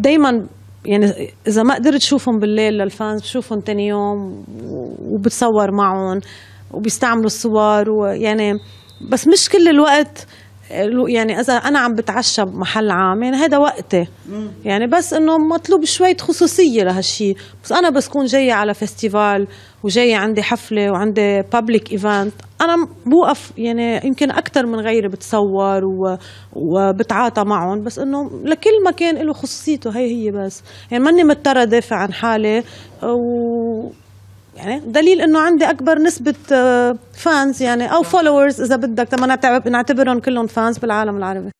دايما يعني اذا ما قدرت شوفهم بالليل للفانز بشوفهم تاني يوم وبتصور معهم وبيستعملوا الصور ويعني بس مش كل الوقت يعني اذا انا عم بتعشى بمحل عام يعني هذا وقتي يعني بس انه مطلوب شويه خصوصيه لهالشيء بس انا بس كون جايه على فيستيفال وجايه عندي حفله وعندي بابليك ايفنت انا بوقف يعني يمكن اكثر من غيري بتصور و... وبتعاطى معهم بس انه لكل مكان له خصوصيته هي هي بس يعني ماني مضطره دافع عن حالي و يعني دليل انه عندي اكبر نسبه فانز آه، يعني او فولورز اذا بدك تما نعتبرهم كلهم فانز بالعالم العربي